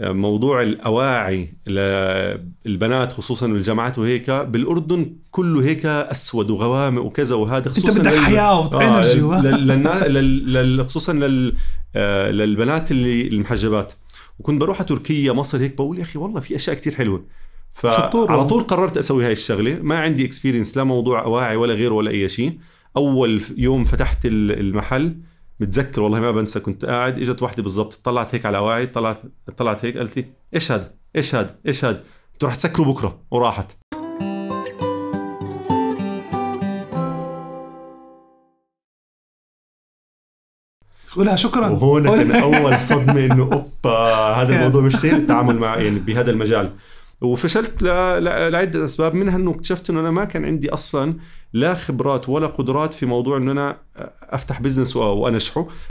موضوع الاواعي للبنات خصوصا الجامعات وهيك بالاردن كله هيك اسود وغوامق وكذا وهذا خصوصا انت بدك حياه وانرجي آه، لل... لل... خصوصا لل... آه، للبنات اللي المحجبات وكنت بروح على تركيا مصر هيك بقول يا اخي والله في اشياء كتير حلوه فعلى طول قررت اسوي هاي الشغله ما عندي اكسبيرينس لا موضوع اواعي ولا غيره ولا اي شيء اول يوم فتحت المحل متذكر والله ما بنسى كنت قاعد اجت وحده بالضبط طلعت هيك على واعي طلعت طلعت هيك قالت لي ايش هذا ايش هذا ايش هذا انتوا رح تسكروا بكره وراحت قولها شكرا وهون كان اول صدمه انه اوبا هذا الموضوع مش سهل التعامل مع يعني بهذا المجال وفشلت ل... ل... لعده اسباب منها انه اكتشفت انه انا ما كان عندي اصلا لا خبرات ولا قدرات في موضوع انه انا افتح بزنس وأنشحه